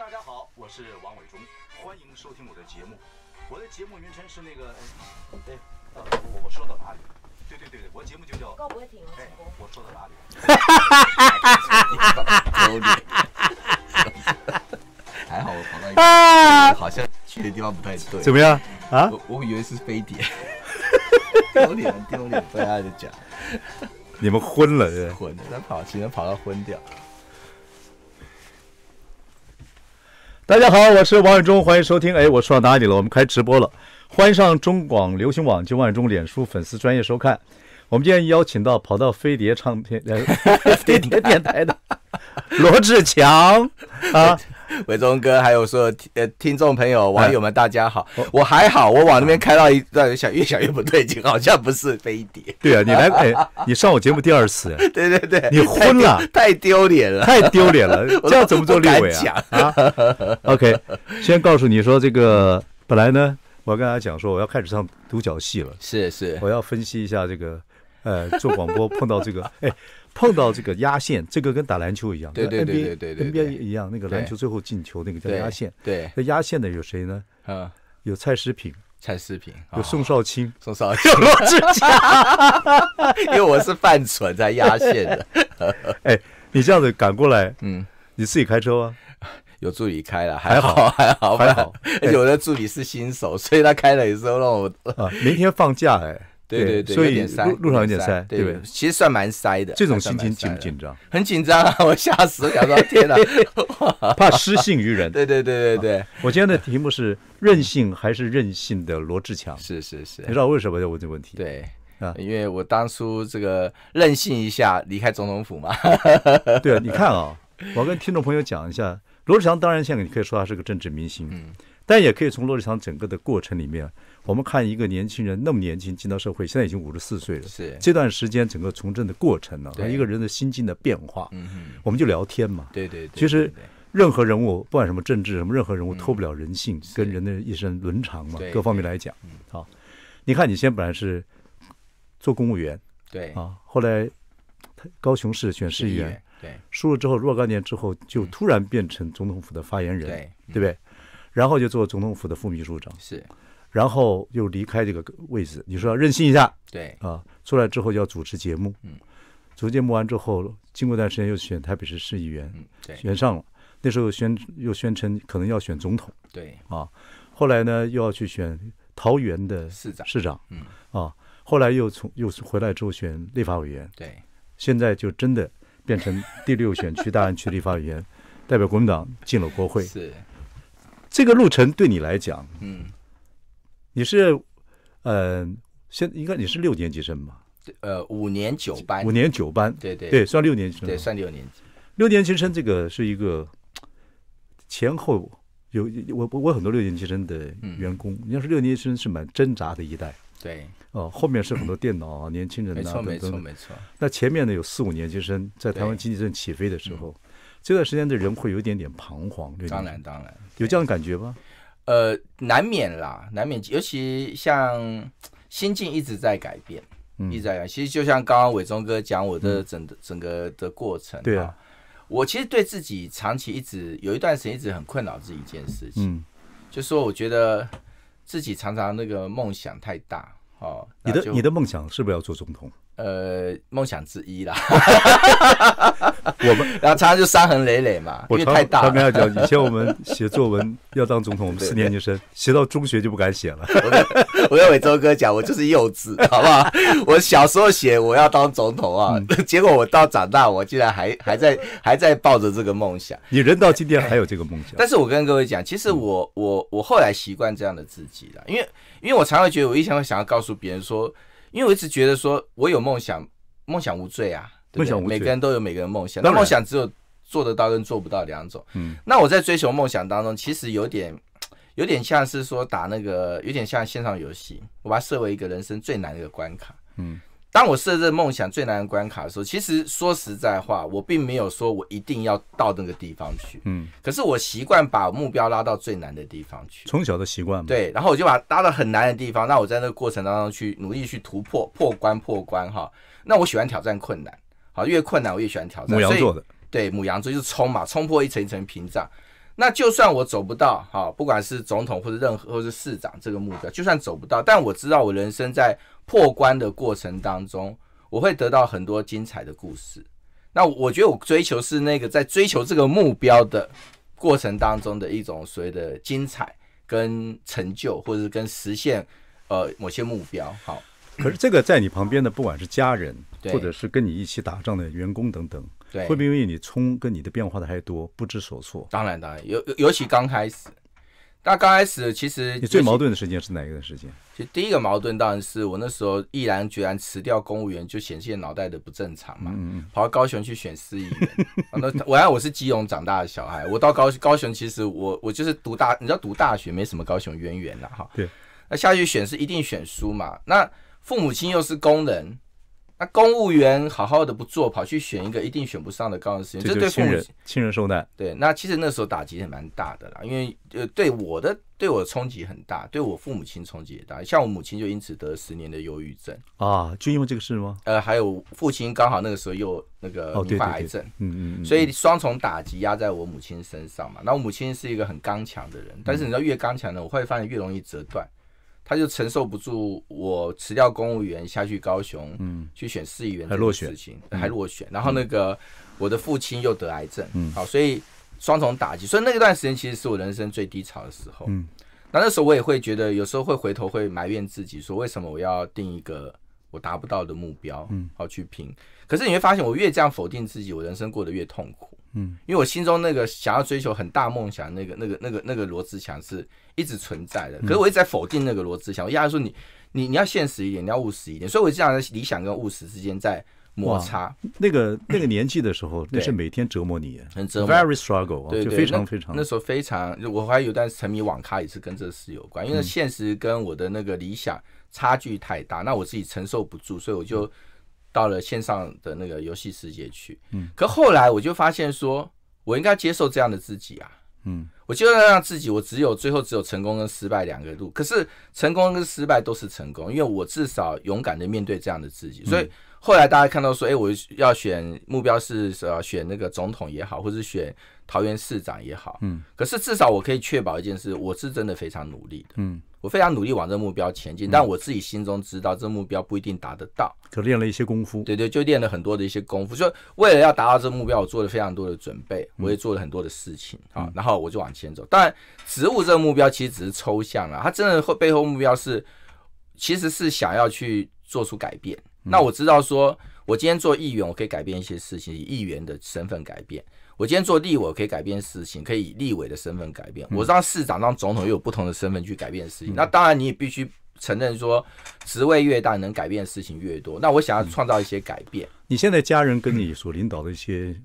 大家好，我是王伟忠，欢迎收听我的节目。我的节目名称是那个，哎，我我说到哪里？对对对对，我节目就叫高博会哎，我说到哪里？还 好我跑到一个，好像去的地方不太对。怎么样啊？我我以为是飞碟。丢脸，丢脸，不要在讲。你们昏了，昏了，他跑，只能跑到昏掉。大家好，我是王远忠，欢迎收听。哎，我说到哪里了？我们开直播了，欢迎上中广流行网、金万忠脸书粉丝专业收看。我们今天邀请到跑到飞碟唱片、飞碟电台的罗志强啊。伟忠哥，还有说呃，听众朋友、网友们，大家好，我还好，我往那边开到一段，想越想越不对劲，好像不是飞碟。对啊，你来哎，你上我节目第二次，对对对，你昏了，太丢脸了，太丢脸了，这样怎么做立伟啊？OK，啊先告诉你说，这个本来呢，我跟大家讲说我要开始上独角戏了，是是，我要分析一下这个，呃，做广播碰到这个，哎。碰到这个压线，这个跟打篮球一样，对对对对 NBA 一样，那个篮球最后进球那个叫压线。对，那压线的有谁呢？啊，有蔡诗平，蔡诗平，有宋少卿，宋少，有罗志祥。因为我是犯蠢在压线的。哎，你这样子赶过来，嗯，你自己开车吗？有助理开了，还好还好还好，而且我的助理是新手，所以他开了也候让我。明天放假哎。对对对，所以路路上有点塞，对不对？其实算蛮塞的。这种心情紧不紧张？很紧张啊！我吓死，我说 天哪！怕失信于人。对对对对对，我今天的题目是任性还是任性的罗志强？是是是。你知道为什么要问这个问题？对啊，因为我当初这个任性一下离开总统府嘛。对啊，你看啊，我跟听众朋友讲一下，罗志祥当然现在你可以说他是个政治明星。嗯。但也可以从落志祥整个的过程里面，我们看一个年轻人那么年轻进到社会，现在已经五十四岁了。是这段时间整个从政的过程呢，一个人的心境的变化。嗯嗯。我们就聊天嘛。对对。其实任何人物，不管什么政治什么，任何人物脱不了人性，跟人的一生伦常嘛，各方面来讲，啊，你看你先本来是做公务员，对啊，后来高雄市选市议员，对输了之后，若干年之后就突然变成总统府的发言人，对对不对？然后就做总统府的副秘书长，是，然后又离开这个位置。你说要任性一下，对啊，出来之后就要主持节目，嗯，主持节目完之后，经过一段时间又选台北市市议员，选上了。那时候宣又宣称可能要选总统，对啊，后来呢又要去选桃园的市长，市长，嗯啊，后来又从又回来之后选立法委员，对，现在就真的变成第六选区大安区立法委员，代表国民党进了国会，是。这个路程对你来讲，嗯，你是，呃，现应该你是六年级生吧？呃，五年九班，五年九班，对对对，算六年级，对算六年级生，。六年级生这个是一个前后有我我很多六年级生的员工，你要是六年级生是蛮挣扎的一代，对，哦，后面是很多电脑啊，年轻人啊，没错没错没错。那前面呢有四五年级生，在台湾经济正起飞的时候。这段时间的人会有点点彷徨，当然当然有这样感觉吗？呃，难免啦，难免。尤其像心境一直在改变，一直在改。其实就像刚刚伟忠哥讲我的整整个的过程，对啊。我其实对自己长期一直有一段时间一直很困扰自己一件事情，嗯，就说我觉得自己常常那个梦想太大哦。你的你的梦想是不是要做总统？呃，梦想之一啦。我们 然后常常就伤痕累累嘛，因为太大。他没要讲，以前我们写作文要当总统，我们 四年级生写到中学就不敢写了。我跟伟周哥讲，我就是幼稚，好不好？我小时候写我要当总统啊，结果我到长大，我竟然还还在还在抱着这个梦想。你人到今天还有这个梦想？但是我跟各位讲，其实我我我后来习惯这样的自己了，因为因为我常常觉得我以前会想要告诉别人说。因为我一直觉得说，我有梦想，梦想无罪啊，梦想每个人都有每个人梦想，那梦想只有做得到跟做不到两种。嗯，那我在追求梦想当中，其实有点，有点像是说打那个，有点像线上游戏，我把它设为一个人生最难的一个关卡。嗯。当我设置梦想最难的关卡的时候，其实说实在话，我并没有说我一定要到那个地方去，嗯，可是我习惯把目标拉到最难的地方去。从小的习惯嘛。对，然后我就把拉到很难的地方，那我在那个过程当中去努力去突破，破关破关哈。那我喜欢挑战困难，好，越困难我越喜欢挑战。母羊的，对，母羊座就冲嘛，冲破一层一层屏障。那就算我走不到哈，不管是总统或者任何或是市长这个目标，就算走不到，但我知道我人生在破关的过程当中，我会得到很多精彩的故事。那我觉得我追求是那个在追求这个目标的过程当中的一种所谓的精彩跟成就，或者是跟实现呃某些目标。好，可是这个在你旁边的，不管是家人，或者是跟你一起打仗的员工等等。会不会因为你冲跟你的变化的还多，不知所措？当然，当然，尤尤其刚开始。那刚开始，其实你最矛盾的事情是哪一个时其就第一个矛盾，当然是我那时候毅然决然辞掉公务员，就显现脑袋的不正常嘛。嗯跑到高雄去选司仪，那我，我是基隆长大的小孩。我到高高雄，其实我我就是读大，你知道读大学没什么高雄渊源了哈。对。那下去选是一定选书嘛？那父母亲又是工人。那公务员好好的不做，跑去选一个一定选不上的高薪职业，这对父母亲人受难。对，那其实那时候打击也蛮大的啦，因为呃对我的对我冲击很大，对我父母亲冲击也大，像我母亲就因此得十年的忧郁症啊，就因为这个事吗？呃，还有父亲刚好那个时候又那个罹患癌症，嗯嗯，所以双重打击压在我母亲身上嘛。那我母亲是一个很刚强的人，但是你知道越刚强呢，我会发现越容易折断。他就承受不住我辞掉公务员下去高雄，嗯，去选市议员还落选，还落选。然后那个我的父亲又得癌症，嗯，好，所以双重打击。所以那一段时间其实是我人生最低潮的时候，嗯，那那时候我也会觉得有时候会回头会埋怨自己，说为什么我要定一个我达不到的目标，嗯，好去拼。可是你会发现，我越这样否定自己，我人生过得越痛苦。嗯，因为我心中那个想要追求很大梦想那个那个那个那个罗志祥是一直存在的，可是我一直在否定那个罗志祥。我压根说你你你要现实一点，你要务实一点。所以，我经常在理想跟务实之间在摩擦。那个那个年纪的时候，那是每天折磨你，很折磨，very struggle，对对，非常非常。那时候非常，我还有段沉迷网咖也是跟这事有关，因为现实跟我的那个理想差距太大，那我自己承受不住，所以我就。到了线上的那个游戏世界去，嗯，可后来我就发现说，我应该接受这样的自己啊，嗯，我接受这样自己，我只有最后只有成功跟失败两个路，可是成功跟失败都是成功，因为我至少勇敢的面对这样的自己，所以后来大家看到说，哎，我要选目标是呃选那个总统也好，或者选桃园市长也好，嗯，可是至少我可以确保一件事，我是真的非常努力的，嗯。我非常努力往这目标前进，但我自己心中知道这目标不一定达得到。就练了一些功夫，对对，就练了很多的一些功夫。就为了要达到这目标，我做了非常多的准备，我也做了很多的事情啊。然后我就往前走。当然，植物这个目标其实只是抽象了，它真的后背后目标是，其实是想要去做出改变。那我知道说，我今天做议员，我可以改变一些事情，以议员的身份改变。我今天做立委，可以改变事情，可以以立委的身份改变；我让市长、让总统又有不同的身份去改变事情。那当然，你也必须承认说，职位越大，能改变的事情越多。那我想要创造一些改变。你现在家人跟你所领导的一些。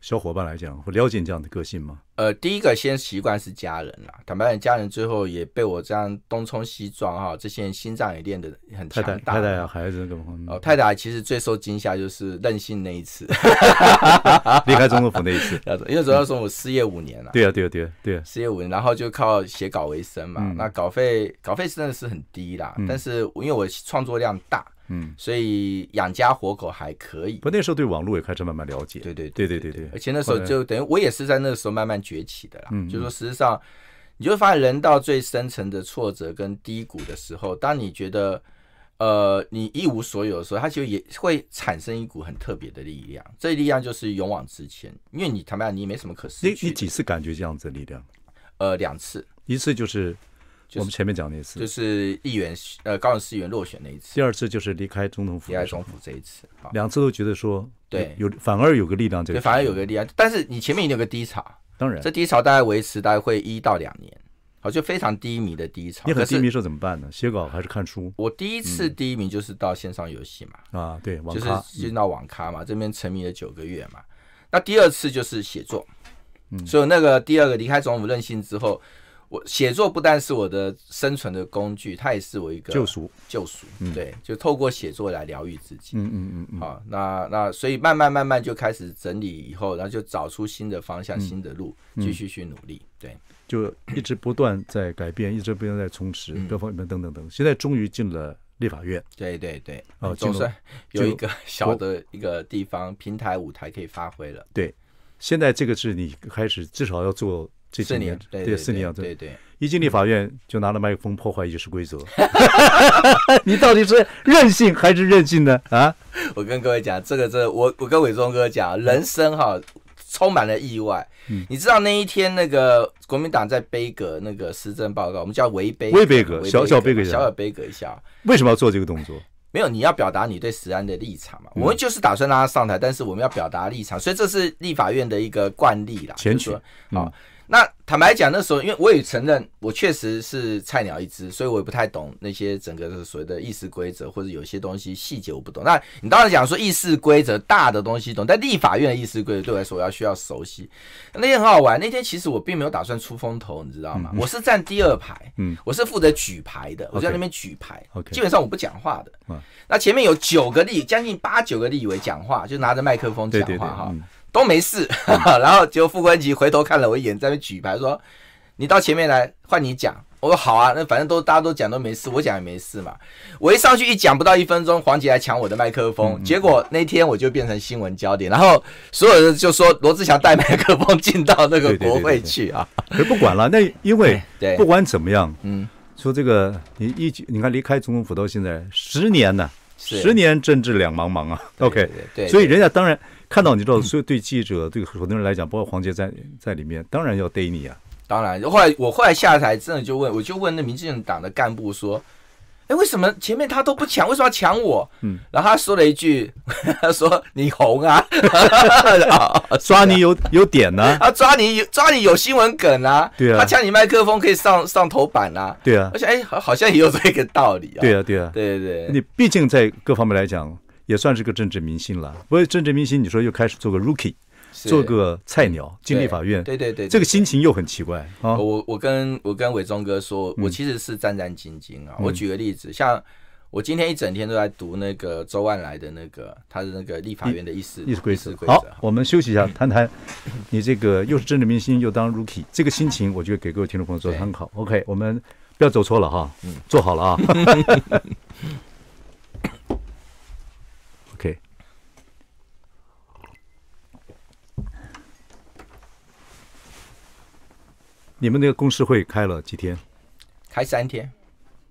小伙伴来讲，会了解你这样的个性吗？呃，第一个先习惯是家人啦。坦白讲，家人最后也被我这样东冲西撞哈，这些人心脏也练得很强大。太太、太太啊，孩子各方面哦，太太其实最受惊吓就是任性那一次，离开中国府那一次。因为主要说我失业五年了。对呀，对呀，对呀，对呀，失业五年，然后就靠写稿为生嘛。那稿费，稿费真的是很低啦。但是因为我创作量大。嗯，所以养家活口还可以。不，那时候对网络也开始慢慢了解。对对对对对对。而且那时候就等于我也是在那个时候慢慢崛起的啦。嗯。就说实际上，你会发现人到最深层的挫折跟低谷的时候，当你觉得呃你一无所有的时候，它其实也会产生一股很特别的力量。这力量就是勇往直前，因为你坦白讲，你没什么可失去。你几次感觉这样子力量？呃，两次。一次就是。我们前面讲那一次，就是议员呃，高雄市议员落选那一次。第二次就是离开总统府，离开总统府这一次，两次都觉得说，对，有反而有个力量个，反而有个力量。但是你前面有个低潮，当然，这低潮大概维持大概会一到两年，好，就非常低迷的低潮。你很低迷时候怎么办呢？写稿还是看书？我第一次第一名就是到线上游戏嘛，啊，对，就是进到网咖嘛，这边沉迷了九个月嘛。那第二次就是写作，嗯，所以那个第二个离开总统府任性之后。我写作不但是我的生存的工具，它也是我一个救赎。救赎，对，就透过写作来疗愈自己。嗯嗯嗯，好，那那所以慢慢慢慢就开始整理以后，然后就找出新的方向、新的路，继续去努力。对，就一直不断在改变，一直不断在充实、各方面等等等。现在终于进了立法院。对对对，哦，总算有一个小的一个地方平台舞台可以发挥了。对，现在这个是你开始至少要做。这几年，对，是你啊！对对，一进立法院就拿了麦克风破坏议事规则 你到底是任性还是任性呢？啊！我跟各位讲，这个这我我跟伟忠哥讲，人生哈充满了意外。你知道那一天那个国民党在杯葛那个施政报告，我们叫围杯，围杯葛，小小杯葛，小小杯葛一下。为什么要做这个动作？没有，你要表达你对石安的立场嘛。我们就是打算让他上台，但是我们要表达立场，所以这是立法院的一个惯例啦。前程好。那坦白讲，那时候因为我也承认我确实是菜鸟一只，所以我也不太懂那些整个的所谓的议事规则，或者有些东西细节我不懂。那你当然讲说议事规则大的东西懂，但立法院的议事规则对我来说我要需要熟悉。那天很好玩，那天其实我并没有打算出风头，你知道吗？我是站第二排，嗯，我是负责举牌的，我在那边举牌，基本上我不讲话的。那前面有九个立，将近八九个立委讲话，就拿着麦克风讲话哈。都没事，然后结果副官级回头看了我一眼，在那举牌说：“你到前面来，换你讲。”我说：“好啊，那反正都大家都讲都没事，我讲也没事嘛。”我一上去一讲不到一分钟，黄杰来抢我的麦克风，结果那天我就变成新闻焦点，然后所有人就说：“罗志祥带麦克风进到那个国会去啊！”可不管了，那因为不管怎么样，嗯，说这个你一，你看离开总统府到现在十年呢，十年政治两茫茫啊。OK，对所以人家当然。看到你知道，所以对记者对很多人来讲，包括黄杰在在里面，当然要逮你啊。当然，后来我后来下台，真的就问，我就问那民进党的干部说：“哎，为什么前面他都不抢，为什么要抢我？”嗯。然后他说了一句：“他 说你红啊，抓 你有有点呢，啊，抓你抓你有新闻梗啊。”对啊。他抢你麦克风可以上上头版啊。对啊。而且哎，好像也有这个道理啊。对啊，对啊。对对。你毕竟在各方面来讲。也算是个政治明星了。不过政治明星，你说又开始做个 rookie，做个菜鸟，进立法院，对对对，这个心情又很奇怪啊。我我跟我跟伟忠哥说，我其实是战战兢兢啊。我举个例子，像我今天一整天都在读那个周万来的那个他的那个立法院的意思意思规则。好，我们休息一下，谈谈 你这个又是政治明星又当 rookie，这个心情，我觉得给各位听众朋友做参考。OK，我们不要走错了哈，嗯，坐好了啊。你们那个公司会开了几天？开三天，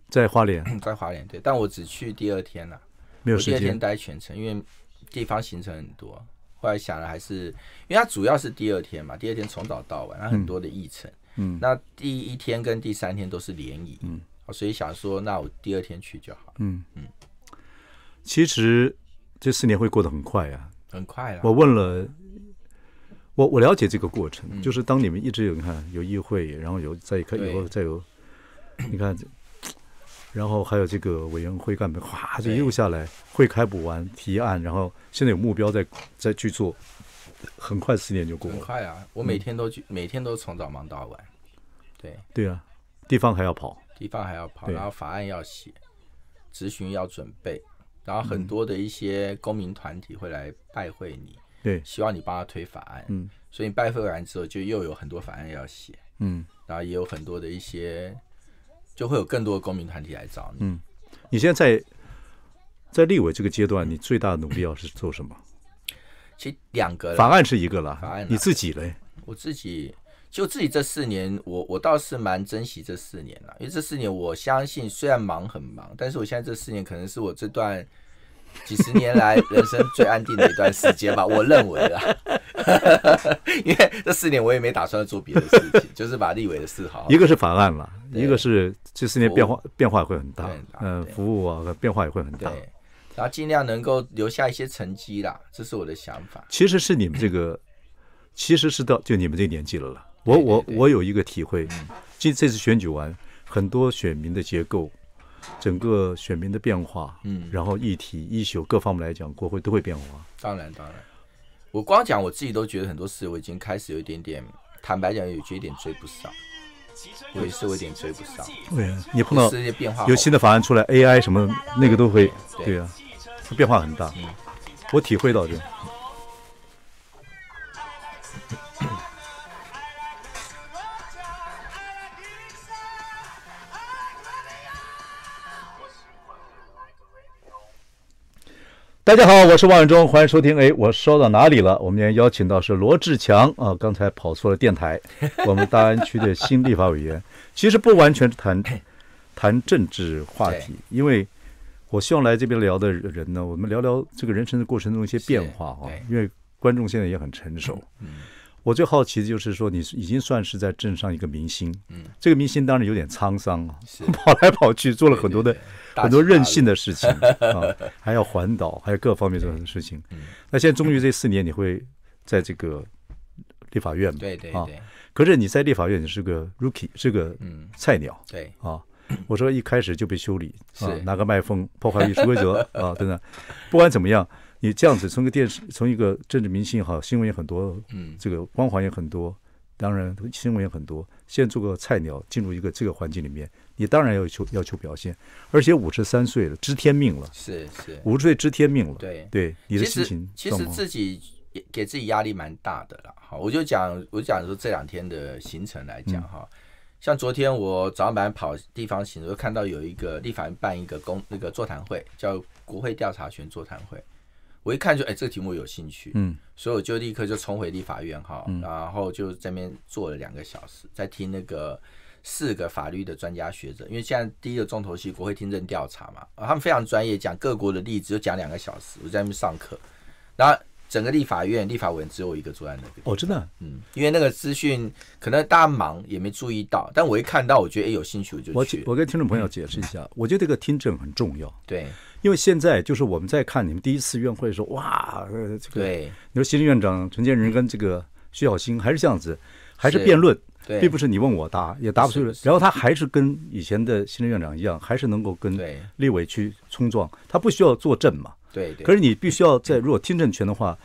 在华联，在华联对，但我只去第二天了，没有时间待全程，因为地方行程很多。后来想了，还是因为它主要是第二天嘛，第二天从早到晚，它很多的议程。嗯，那第一天跟第三天都是联谊，嗯，所以想说那我第二天去就好了。嗯嗯，其实这四年会过得很快呀，很快呀。我问了。我我了解这个过程，就是当你们一直有你看有议会，然后有再开以后再有，你看，然后还有这个委员会干部，哗，这一路下来会开不完提案，然后现在有目标在在去做，很快四年就过了。快啊！我每天都去，每天都从早忙到晚。对。对啊，地方还要跑，地方还要跑，然后法案要写，咨询要准备，然后很多的一些公民团体会来拜会你。对，希望你帮他推法案，嗯，所以你拜回完之后，就又有很多法案要写，嗯，然后也有很多的一些，就会有更多公民团体来找你，嗯，你现在在在立委这个阶段，你最大的努力要是做什么？其实两个，法案是一个了，法案，你自己嘞？我自己就自己这四年，我我倒是蛮珍惜这四年了，因为这四年我相信虽然忙很忙，但是我现在这四年可能是我这段。几十年来人生最安定的一段时间吧，我认为啦。因为这四年我也没打算做别的事情，就是把立委的事好。一个是法案了，一个是这四年变化变化会很大，嗯，服务啊变化也会很大。然后尽量能够留下一些成绩啦，这是我的想法。其实是你们这个，其实是到就你们这年纪了了。我我我有一个体会，这这次选举完，很多选民的结构。整个选民的变化，嗯，然后议题、议宿各方面来讲，国会都会变化。当然，当然，我光讲我自己都觉得，很多事我已经开始有一点点，坦白讲，有缺点追不上，我是，我有点追不上。对啊，你碰到这些变化，有新的法案出来，AI 什么那个都会，对呀，变化很大，我体会到这。大家好，我是万建中，欢迎收听。哎，我说到哪里了？我们今天邀请到是罗志强啊，刚才跑错了电台。我们大安区的新立法委员，其实不完全谈谈政治话题，因为我希望来这边聊的人呢，我们聊聊这个人生的过程中一些变化哈，因为观众现在也很成熟。嗯我最好奇的就是说，你已经算是在镇上一个明星。嗯，这个明星当然有点沧桑啊，跑来跑去做了很多的很多任性的事情 啊，还要环岛，还有各方面做很多事情。嗯，那现在终于这四年，你会在这个立法院。对对啊，可是你在立法院，你是个 rookie，是个菜鸟。对啊，我说一开始就被修理，啊，拿个麦克风破坏艺术规则 啊，等等。不管怎么样。你这样子，从一个电视，从一个政治明星也好，新闻也很多，嗯，这个光环也很多，当然新闻也很多。现在做个菜鸟，进入一个这个环境里面，你当然要求要求表现，而且五十三岁了，知天命了，是是，五十岁知天命了，对对。你的心情，其实自己给自己压力蛮大的了哈。我就讲，我讲说这两天的行程来讲哈，像昨天我早上班跑地方我就看到有一个立法院办一个公那个座谈会，叫国会调查权座谈会。我一看就哎，这个题目有兴趣，嗯，所以我就立刻就冲回立法院哈，然后就在那边坐了两个小时，在听那个四个法律的专家学者，因为现在第一个重头戏国会听证调查嘛，他们非常专业，讲各国的例子，就讲两个小时，我在那边上课，然后整个立法院立法委员只有一个坐在那边，哦，真的，嗯，因为那个资讯可能大家忙也没注意到，但我一看到，我觉得哎，有兴趣，我就我我跟听众朋友解释一下，我觉得这个听证很重要，对。因为现在就是我们在看你们第一次院会的时候，哇，这个你说新任院长陈建仁跟这个徐小新还是这样子，还是辩论，并不是你问我答，也答不出。然后他还是跟以前的新任院长一样，还是能够跟立委去冲撞，他不需要作证嘛。对对。可是你必须要在如果听证权的话，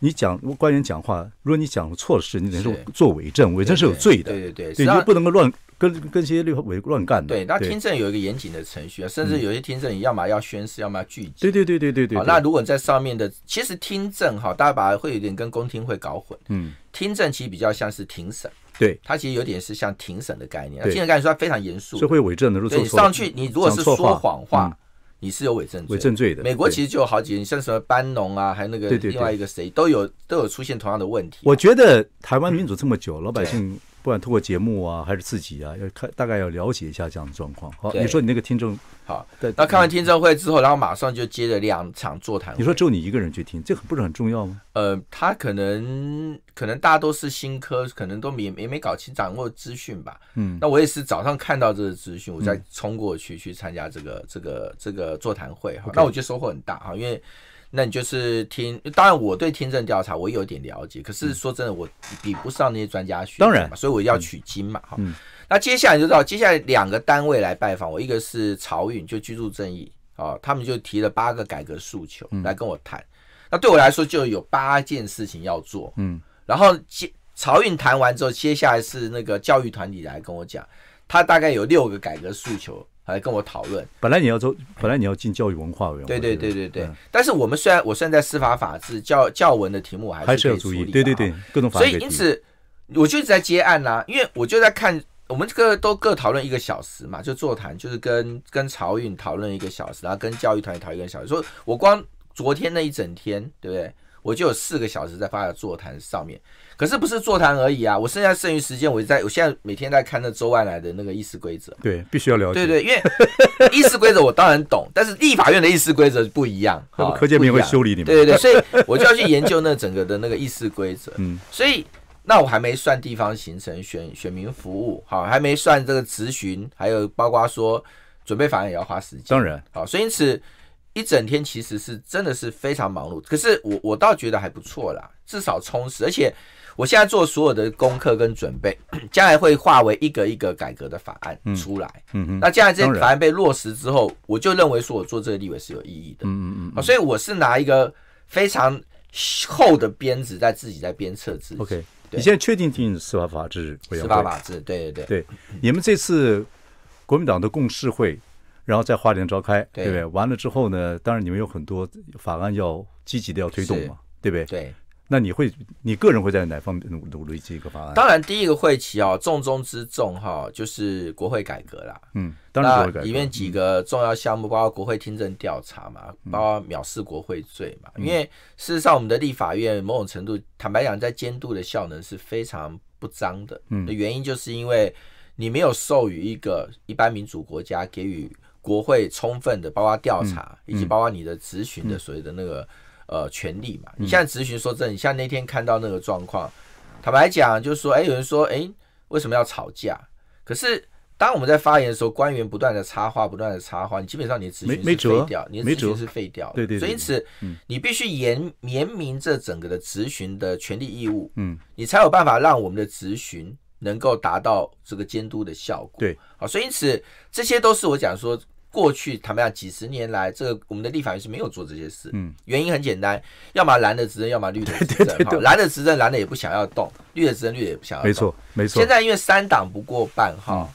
你讲，如果官员讲话，如果你讲错了事，你得说做伪证，伪证是有罪的，对对对，你就不能够乱。跟跟些六合委乱干的，对。那听证有一个严谨的程序，啊，甚至有些听证，你要么要宣誓，要么聚集。对对对对对对。那如果在上面的，其实听证哈，大家把会有点跟公听会搞混。嗯。听证其实比较像是庭审，对，它其实有点是像庭审的概念。庭审概念说它非常严肃，社会伪证的。你上去你如果是说谎话，你是有伪证伪证罪的。美国其实就有好几，像什么班农啊，还有那个另外一个谁，都有都有出现同样的问题。我觉得台湾民主这么久，老百姓。不管通过节目啊，还是自己啊，要看大概要了解一下这样的状况。好，你说你那个听众，好，对，那看完听证会之后，然后马上就接着两场座谈你说只有你一个人去听，这很不是很重要吗？呃，他可能可能大家都是新科，可能都没没没搞清掌握资讯吧。嗯，那我也是早上看到这个资讯，我再冲过去去参加这个这个这个座谈会。哈，那我觉得收获很大哈，因为。那你就是听，当然我对听证调查我有点了解，可是说真的，我比不上那些专家学，当然，所以我要取经嘛，哈。那接下来就知道，接下来两个单位来拜访我，一个是潮运，就居住正义，啊，他们就提了八个改革诉求来跟我谈。那对我来说就有八件事情要做，嗯。然后接潮运谈完之后，接下来是那个教育团体来跟我讲，他大概有六个改革诉求。还跟我讨论。本来你要做，本来你要进教育文化委员。对对对对对。但是我们虽然我虽然在司法法制教教文的题目，还是要注意。对对对，各种所以因此，我就一直在接案啦。因为我就在看，我们个都各讨论一个小时嘛，就座谈，就是跟跟曹运讨论一个小时，然后跟教育团讨论一个小时。所以我光昨天那一整天，对不对？我就有四个小时在发表座谈上面。可是不是座谈而已啊！我剩下剩余时间，我在我现在每天在看那周外来的那个议事规则，对，必须要了解。对对，因为议事规则我当然懂，但是立法院的议事规则不一样好，柯建铭会修理你们。对对对，所以 我就要去研究那整个的那个议事规则。嗯，所以那我还没算地方行程、选选民服务，好，还没算这个咨询，还有包括说准备法案也要花时间。当然，好，所以因此一整天其实是真的是非常忙碌。可是我我倒觉得还不错啦，至少充实，而且。我现在做所有的功课跟准备，将来会化为一个一个改革的法案出来。嗯嗯。那将来这些法案被落实之后，我就认为说我做这个立委是有意义的。嗯嗯嗯。啊，所以我是拿一个非常厚的鞭子在自己在鞭策自己。OK，你现在确定定司法法制委员司法法制，对对对。对，你们这次国民党的共事会，然后在花莲召开，对不对？完了之后呢，当然你们有很多法案要积极的要推动嘛，对不对？对。那你会，你个人会在哪方面努力这个方案？当然，第一个会期啊，重中之重哈，就是国会改革啦。嗯，当然，里面几个重要项目，包括国会听证调查嘛，包括藐视国会罪嘛。因为事实上，我们的立法院某种程度，坦白讲，在监督的效能是非常不彰的。嗯，的原因就是因为你没有授予一个一般民主国家给予国会充分的，包括调查，以及包括你的质询的所谓的那个。呃，权利嘛，你现在咨询，说真，你像那天看到那个状况，坦白讲，就是说，哎，有人说，哎，为什么要吵架？可是当我们在发言的时候，官员不断的插话，不断的插话，你基本上你的咨询是废掉，你的咨询是废掉。对对。所以因此，你必须严严明这整个的咨询的权利义务，嗯，你才有办法让我们的咨询能够达到这个监督的效果。对，好，所以因此，这些都是我讲说。过去坦白讲几十年来，这个我们的立法院是没有做这些事。嗯，原因很简单，要么蓝的执政，要么绿的执政。对蓝的执政，蓝的也不想要动；绿的执政，绿的也不想要。没错没错。现在因为三党不过半哈，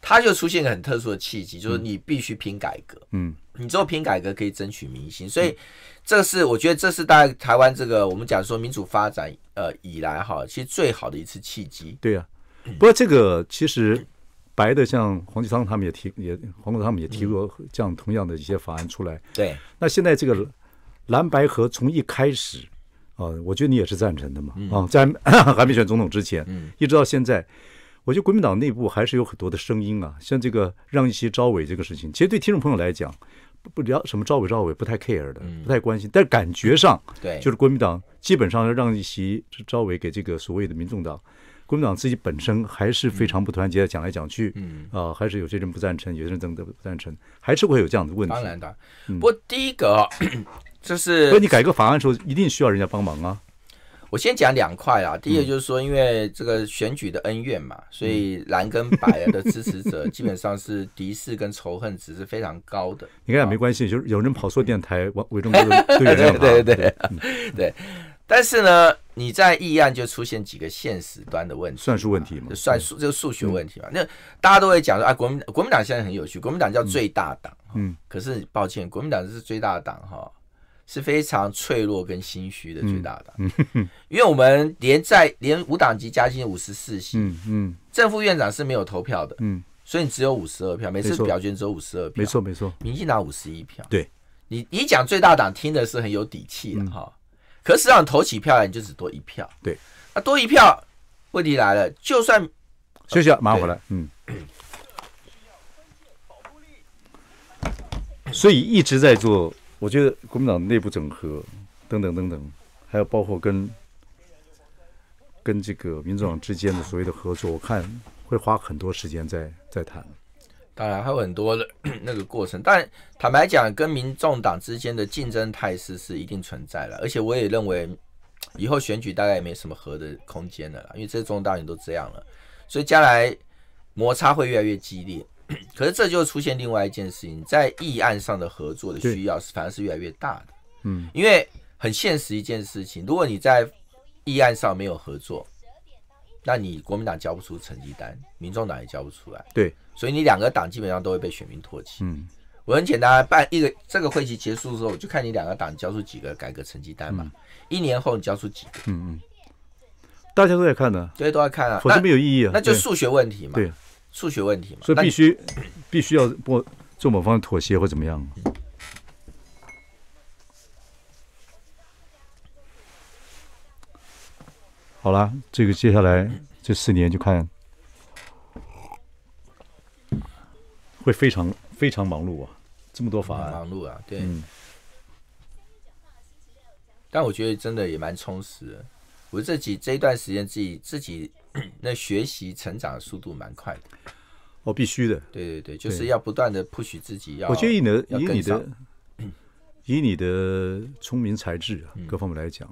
它就出现一个很特殊的契机，就是你必须拼改革。嗯，你只有拼改革可以争取民心，所以这是我觉得这是概台湾这个我们讲说民主发展呃以来哈，其实最好的一次契机。对啊，不过这个其实。白的像黄继昌他们也提也黄总他们也提过这样同样的一些法案出来。对。那现在这个蓝白合从一开始，啊，我觉得你也是赞成的嘛。啊，在 还没选总统之前，一直到现在，我觉得国民党内部还是有很多的声音啊，像这个让一席招委这个事情，其实对听众朋友来讲，不聊什么招委招委不太 care 的，不太关心，但感觉上，对，就是国民党基本上让一席招委给这个所谓的民众党。国民党自己本身还是非常不团结，的，讲来讲去，嗯，啊，还是有些人不赞成，有些人等等不赞成，还是会有这样的问题。当然的，不过第一个 就是，所以你改革法案的时候一定需要人家帮忙啊。我先讲两块啊，第一个就是说，因为这个选举的恩怨嘛，所以蓝跟白的支持者 基本上是敌视跟仇恨值是非常高的。你看也没关系，就是有人跑错电台，我伪装成对对对对对。但是呢，你在议案就出现几个现实端的问题，算术问题嘛？算术就是数学问题嘛？那大家都会讲说啊，国民国民党现在很有趣，国民党叫最大党，嗯，可是抱歉，国民党是最大党哈，是非常脆弱跟心虚的最大党。因为我们连在连五党籍加进五十四席，嗯嗯，正副院长是没有投票的，嗯，所以你只有五十二票，每次表决只有五十二票，没错没错，民进党五十一票，对你你讲最大党听的是很有底气的哈。可是让你投起票来，你就只多一票。对，那多一票，问题来了。就算休息马上回来。嗯。所以一直在做，我觉得国民党内部整合等等等等，还有包括跟跟这个民主党之间的所谓的合作，我看会花很多时间在在谈。当然还有很多的 那个过程，但坦白讲，跟民众党之间的竞争态势是一定存在了。而且我也认为以后选举大概也没什么和的空间了，因为这众大员都这样了，所以将来摩擦会越来越激烈。可是这就出现另外一件事情，在议案上的合作的需要是反而是越来越大的。嗯，因为很现实一件事情，如果你在议案上没有合作。那你国民党交不出成绩单，民众党也交不出来。对，所以你两个党基本上都会被选民唾弃。嗯，我很简单，办一个这个会期结束的时候，就看你两个党交出几个改革成绩单嘛。一年后你交出几？个？嗯嗯。大家都在看的。对，都在看啊，否则没有意义啊。那就数学问题嘛。对，数学问题嘛。所以必须必须要不做某方妥协或怎么样。好了，这个接下来这四年就看，会非常非常忙碌啊，这么多法案，忙碌啊，对。但我觉得真的也蛮充实，我自己这一段时间自己自己 那学习成长速度蛮快的。哦，必须的，对对对，就是要不断的 push 自己，要我觉得你能要跟上，以你的聪明才智啊，各方面来讲，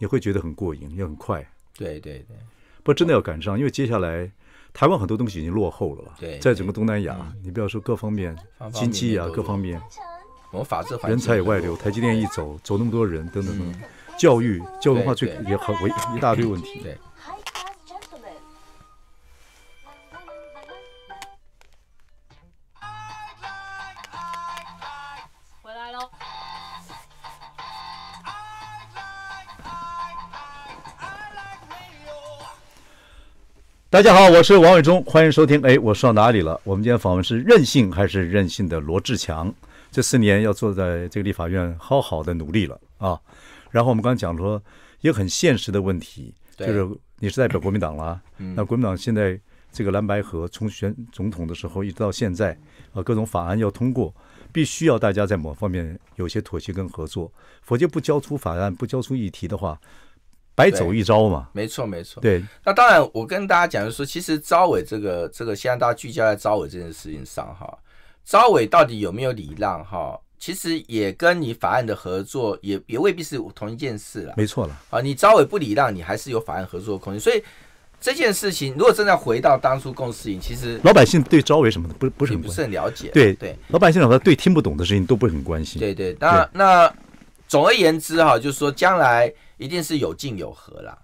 你会觉得很过瘾，也很快。对对对，不真的要赶上，因为接下来台湾很多东西已经落后了吧？对，在整个东南亚，你不要说各方面经济啊，各方面，我们法治环境，人才也外流，台积电一走，走那么多人，等等等等，教育、教文化最也很为一大堆问题。对。大家好，我是王伟忠，欢迎收听。哎，我上哪里了？我们今天访问是任性还是任性的罗志强？这四年要坐在这个立法院好好的努力了啊。然后我们刚讲说一个很现实的问题，就是你是代表国民党了，那国民党现在这个蓝白河从选总统的时候一直到现在，呃，各种法案要通过，必须要大家在某方面有些妥协跟合作。否则不交出法案，不交出议题的话。白走一招嘛，没错没错。对，那当然，我跟大家讲，就说其实招委这个这个，现在大家聚焦在招委这件事情上哈，招委到底有没有礼让哈？其实也跟你法案的合作，也也未必是同一件事了。没错了啊，你招委不礼让，你还是有法案合作的空间。所以这件事情，如果真的回到当初共事营，其实老百姓对招委什么的不不是不是很了解。对对，老百姓老能对听不懂的事情都不是很关心。对对，那那总而言之哈，就是说将来。一定是有进有合啦，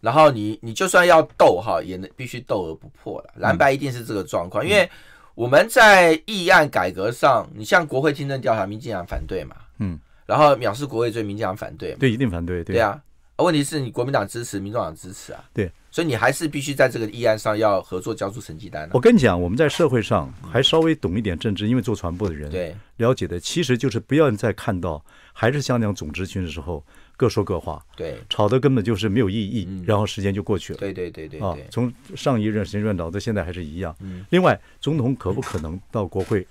然后你你就算要斗哈，也能必须斗而不破了。蓝白一定是这个状况，因为我们在议案改革上，你像国会听证调查，民进党反对嘛，嗯，然后藐视国会罪，民进党反对嘛，对，一定反对，对，对啊，问题是你国民党支持，民众党支持啊，对，所以你还是必须在这个议案上要合作，交出成绩单。我跟你讲，我们在社会上还稍微懂一点政治，因为做传播的人，对，了解的其实就是不要再看到还是像那样总执行的时候。各说各话，对，吵的根本就是没有意义，然后时间就过去了。对对对对，啊，从上一任、间院到到现在还是一样。嗯，另外，总统可不可能到国会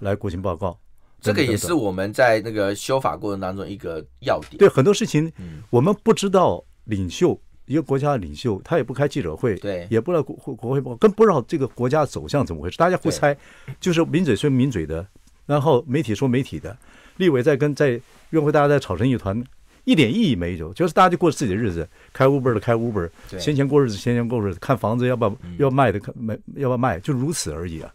来国情报告？这个也是我们在那个修法过程当中一个要点。对，很多事情我们不知道领袖，一个国家的领袖他也不开记者会，对，也不知道国国会跟不知道这个国家走向怎么回事，大家会猜，就是抿嘴说抿嘴的，然后媒体说媒体的，立委在跟在院会大家在吵成一团。一点意义没有，就是大家就过自己的日子，开 e 本的开屋本，先前过日子，先前过日子，看房子要不要要卖的，看卖要不要卖，就如此而已啊。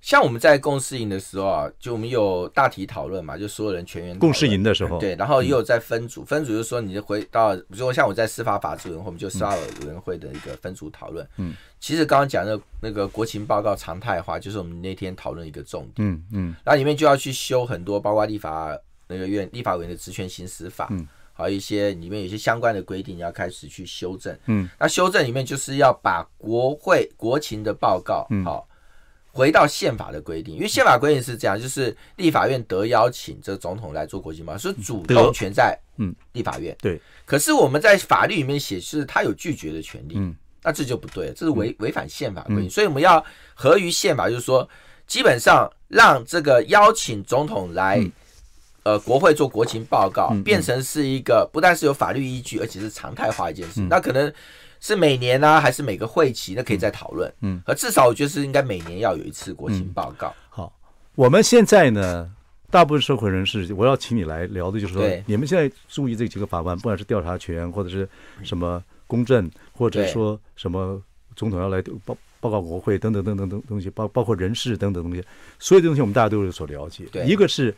像我们在共事营的时候啊，就我们有大体讨论嘛，就所有人全员共事营的时候，对，然后也有在分组，分组就说你回到，比如说像我在司法法制委员会，我们就司法委员会的一个分组讨论。嗯，其实刚刚讲的那个国情报告常态化，就是我们那天讨论一个重点。嗯嗯，那里面就要去修很多，包括立法那个院立法委员的职权行使法。嗯，好一些，里面有些相关的规定要开始去修正。嗯，那修正里面就是要把国会国情的报告，好，回到宪法的规定。因为宪法规定是这样，就是立法院得邀请这总统来做国情报告，是主动权在嗯立法院。对。可是我们在法律里面写是，他有拒绝的权利。嗯。那这就不对，这是违违反宪法规定。所以我们要合于宪法，就是说，基本上让这个邀请总统来。呃，国会做国情报告变成是一个不但是有法律依据，而且是常态化一件事。那可能是每年呢，还是每个会期？那可以再讨论。嗯，而至少我觉得是应该每年要有一次国情报告。好，我们现在呢，大部分社会人士，我要请你来聊的就是说，你们现在注意这几个法官，不管是调查权或者是什么公正，或者说什么总统要来报报告国会等等等等等东西，包包括人事等等东西，所有的东西我们大家都有所了解。一个是。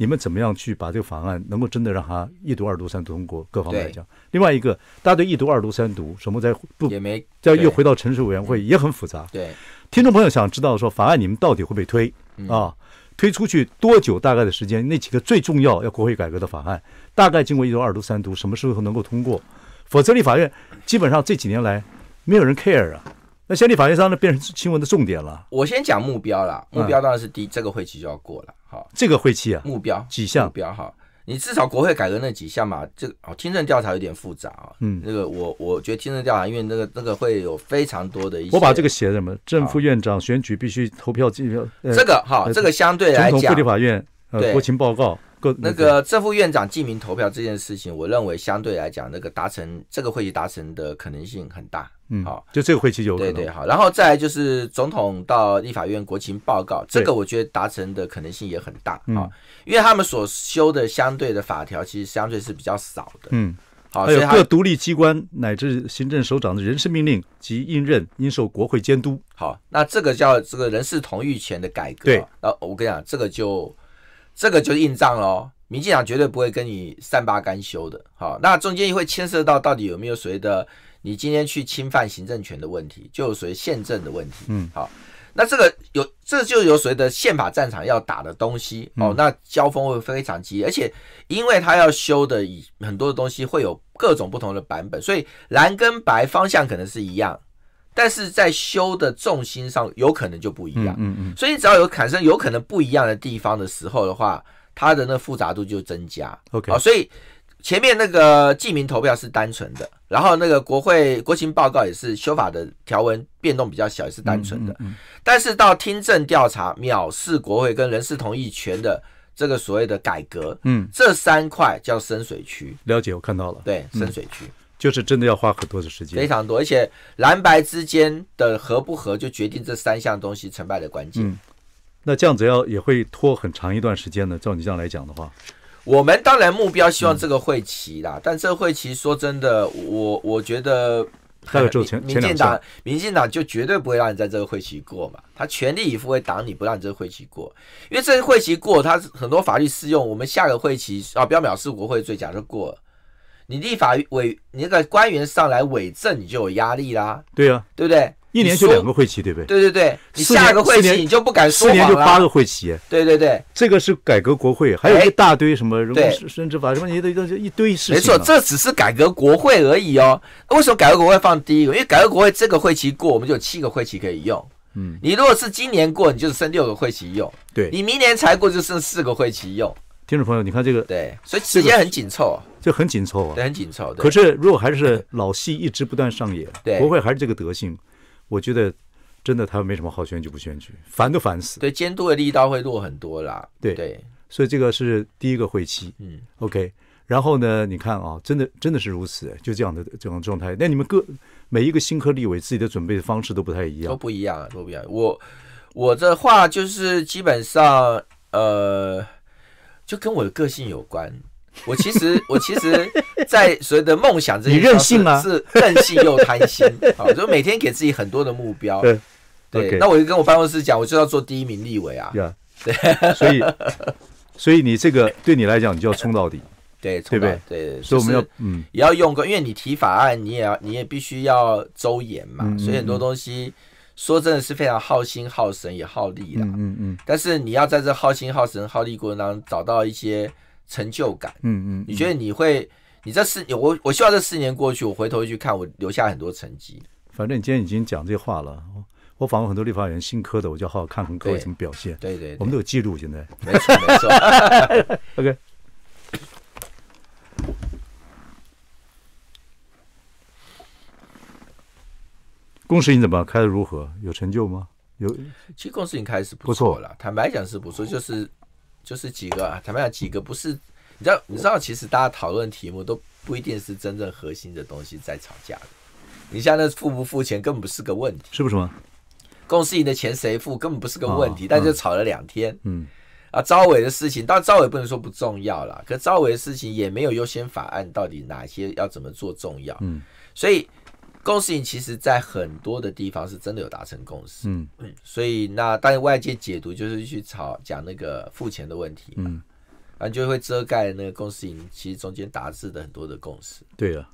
你们怎么样去把这个法案能够真的让它一读二读三读通过？各方面来讲，另外一个大家对一读二读三读什么在不？也没再又回到城市委员会也很复杂。对，听众朋友想知道说法案你们到底会被推啊？推出去多久？大概的时间？那几个最重要要国会改革的法案，大概经过一读二读三读，什么时候能够通过？否则立法院基本上这几年来没有人 care 啊。那先立法院呢，变成新闻的重点了。我先讲目标了，目标当然是第这个会期就要过了。好，这个会期啊，目标几项？目标哈，你至少国会改革那几项嘛。这个哦，听证调查有点复杂啊。嗯，那个我我觉得听证调查，因为那个那个会有非常多的一些。我把这个写什么？正副院长选举必须投票计票。这个哈，这个相对来讲，总立法院对国情报告，那个正副院长记名投票这件事情，我认为相对来讲，那个达成这个会议达成的可能性很大。嗯，好，就这个会期就对对好，然后再来就是总统到立法院国情报告，这个我觉得达成的可能性也很大啊，因为他们所修的相对的法条其实相对是比较少的。嗯，好，还有各独立机关乃至行政首长的人事命令及应任应受国会监督。好，那这个叫这个人事同意权的改革。对，那我跟你讲，这个就这个就硬仗喽，民进党绝对不会跟你善罢甘休的。好，那中间会牵涉到到底有没有谁的。你今天去侵犯行政权的问题，就属于宪政的问题。嗯，好，那这个有，这就有谁的宪法战场要打的东西哦。那交锋会非常激烈，而且因为他要修的很多的东西会有各种不同的版本，所以蓝跟白方向可能是一样，但是在修的重心上有可能就不一样。嗯嗯。所以只要有产生有可能不一样的地方的时候的话，它的那复杂度就增加。OK，好，所以。前面那个记名投票是单纯的，然后那个国会国情报告也是修法的条文变动比较小，也是单纯的。但是到听证调查、藐视国会跟人事同意权的这个所谓的改革，嗯，这三块叫深水区。了解，我看到了。对，深水区就是真的要花很多的时间，非常多。而且蓝白之间的合不合，就决定这三项东西成败的关键。那这样子要也会拖很长一段时间呢。照你这样来讲的话。我们当然目标希望这个会期啦，但这会期说真的，我我觉得民民进党民进党就绝对不会让你在这个会期过嘛，他全力以赴会挡你不让你这个会期过，因为这个会期过，他很多法律适用，我们下个会期啊，标秒视国会追假设过，你立法委你那个官员上来伪证，你就有压力啦，对啊，对不对？一年就两个会期，对不对？对对对，你下一个会期你就不敢说四年就八个会期。对对对，这个是改革国会，还有一大堆什么对任职法什么一堆一堆事情。没错，这只是改革国会而已哦。为什么改革国会放第一个？因为改革国会这个会期过，我们就有七个会期可以用。嗯，你如果是今年过，你就是剩六个会期用。对，你明年才过就剩四个会期用。听众朋友，你看这个对，所以时间很紧凑，就很紧凑啊，很紧凑。可是如果还是老戏一直不断上演，对，国会还是这个德性。我觉得真的，他没什么好选举不选举，烦都烦死。对监督的力道会弱很多啦。对对，所以这个是第一个晦气。嗯，OK。然后呢，你看啊，真的真的是如此，就这样的这种状态。那你们各每一个新科立委自己的准备的方式都不太一样，都不一样，都不一样。我我的话就是基本上，呃，就跟我的个性有关。我其实我其实，在所谓的梦想这些，你任性啊，是任性又贪心啊，就每天给自己很多的目标。对，那我就跟我办公室讲，我就要做第一名立委啊。对，所以 所以你这个对你来讲，你就要冲到底。对，对不对？对，所以我们要嗯，也要用过，因为你提法案，你也要你也必须要周延嘛，所以很多东西说真的是非常耗心、耗神也耗力的。嗯嗯嗯。但是你要在这耗心、耗神、耗力过程当中，找到一些。成就感，嗯嗯，你觉得你会？你这四年，我我希望这四年过去，我回头去看，我留下很多成绩。反正你今天已经讲这话了，我访问很多立法员新科的，我就好好看看各有什么表现。对对，我们都有记录现在。没错没错。OK。公司你怎么开的如何？有成就吗？有。其实公司已经开始不错了，坦白讲是不错，就是。就是几个啊，坦白讲，几个不是，你知道，你知道，其实大家讨论题目都不一定是真正核心的东西在吵架的。你像那付不付钱，根本不是个问题，是不是吗？公司赢的钱谁付，根本不是个问题，但就吵了两天。嗯，啊，招委的事情，但招委不能说不重要了，可招委的事情也没有优先法案，到底哪些要怎么做重要？嗯，所以。共识，其实，在很多的地方是真的有达成共识。嗯嗯，所以那，但是外界解读就是去吵讲那个付钱的问题，嗯，啊，就会遮盖那个共识。其实中间达致的很多的共识。对啊。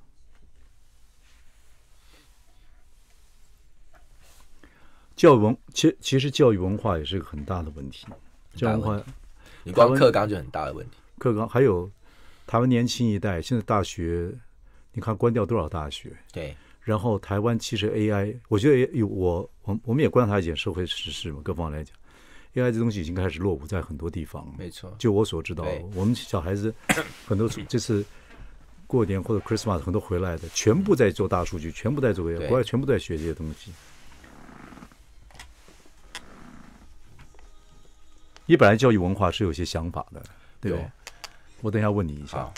教育文，其其实教育文化也是个很大的问题。文化，你光课纲就很大的问题。课纲还有，台湾年轻一代现在大学，你看关掉多少大学？对。然后台湾其实 AI，我觉得也我我我们也观察一点社会时事嘛，各方来讲，AI 这东西已经开始落伍在很多地方。没错，就我所知道，我们小孩子 很多，这次过年或者 Christmas 很多回来的，全部在做大数据，全部在做 AI，国外，全部在学这些东西。你本来教育文化是有些想法的，对吧？我等一下问你一下。